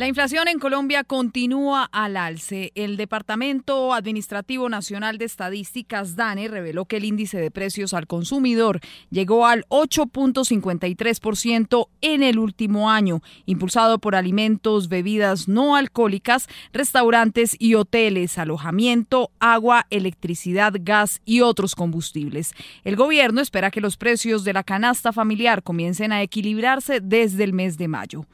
La inflación en Colombia continúa al alce. El Departamento Administrativo Nacional de Estadísticas, DANE, reveló que el índice de precios al consumidor llegó al 8.53% en el último año, impulsado por alimentos, bebidas no alcohólicas, restaurantes y hoteles, alojamiento, agua, electricidad, gas y otros combustibles. El gobierno espera que los precios de la canasta familiar comiencen a equilibrarse desde el mes de mayo.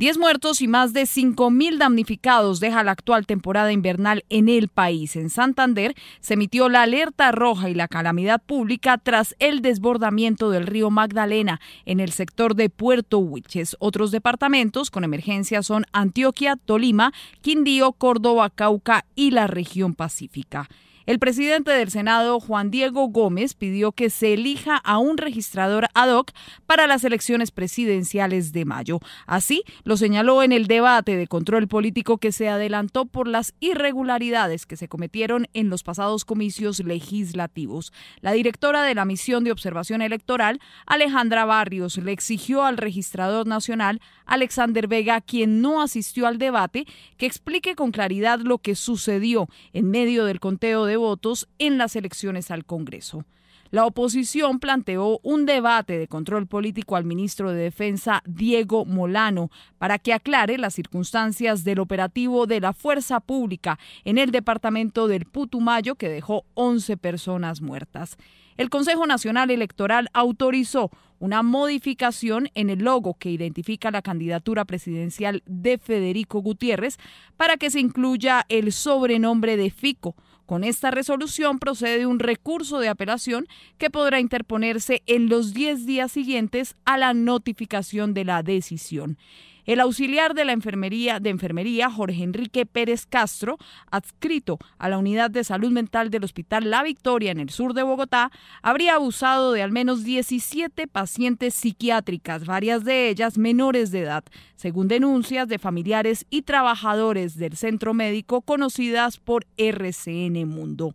10 muertos y más de 5.000 damnificados deja la actual temporada invernal en el país. En Santander se emitió la alerta roja y la calamidad pública tras el desbordamiento del río Magdalena en el sector de Puerto Huiches. Otros departamentos con emergencia son Antioquia, Tolima, Quindío, Córdoba, Cauca y la región Pacífica. El presidente del Senado, Juan Diego Gómez, pidió que se elija a un registrador ad hoc para las elecciones presidenciales de mayo. Así lo señaló en el debate de control político que se adelantó por las irregularidades que se cometieron en los pasados comicios legislativos. La directora de la misión de observación electoral, Alejandra Barrios, le exigió al registrador nacional, Alexander Vega, quien no asistió al debate, que explique con claridad lo que sucedió en medio del conteo de votos en las elecciones al Congreso. La oposición planteó un debate de control político al ministro de Defensa Diego Molano para que aclare las circunstancias del operativo de la fuerza pública en el departamento del Putumayo que dejó 11 personas muertas. El Consejo Nacional Electoral autorizó una modificación en el logo que identifica la candidatura presidencial de Federico Gutiérrez para que se incluya el sobrenombre de Fico con esta resolución procede un recurso de apelación que podrá interponerse en los 10 días siguientes a la notificación de la decisión. El auxiliar de la enfermería de enfermería Jorge Enrique Pérez Castro, adscrito a la unidad de salud mental del Hospital La Victoria en el sur de Bogotá, habría abusado de al menos 17 pacientes psiquiátricas, varias de ellas menores de edad, según denuncias de familiares y trabajadores del centro médico conocidas por RCN Mundo.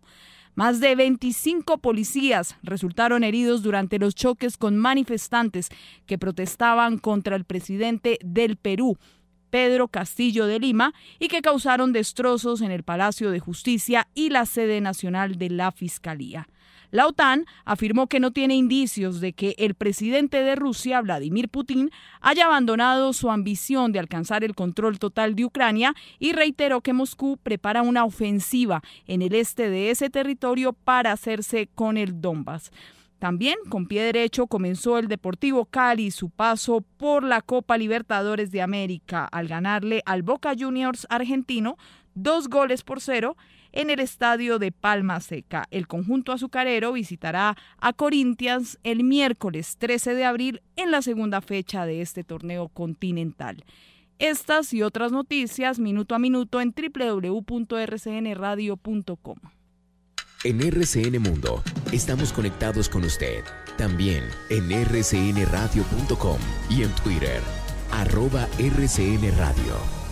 Más de 25 policías resultaron heridos durante los choques con manifestantes que protestaban contra el presidente del Perú, Pedro Castillo de Lima, y que causaron destrozos en el Palacio de Justicia y la sede nacional de la Fiscalía. La OTAN afirmó que no tiene indicios de que el presidente de Rusia, Vladimir Putin, haya abandonado su ambición de alcanzar el control total de Ucrania y reiteró que Moscú prepara una ofensiva en el este de ese territorio para hacerse con el Donbass. También con pie derecho comenzó el Deportivo Cali su paso por la Copa Libertadores de América al ganarle al Boca Juniors argentino dos goles por cero en el estadio de Palma Seca. El conjunto azucarero visitará a Corinthians el miércoles 13 de abril en la segunda fecha de este torneo continental. Estas y otras noticias minuto a minuto en www.rcnradio.com. En RCN Mundo estamos conectados con usted, también en rcnradio.com y en Twitter, arroba rcnradio.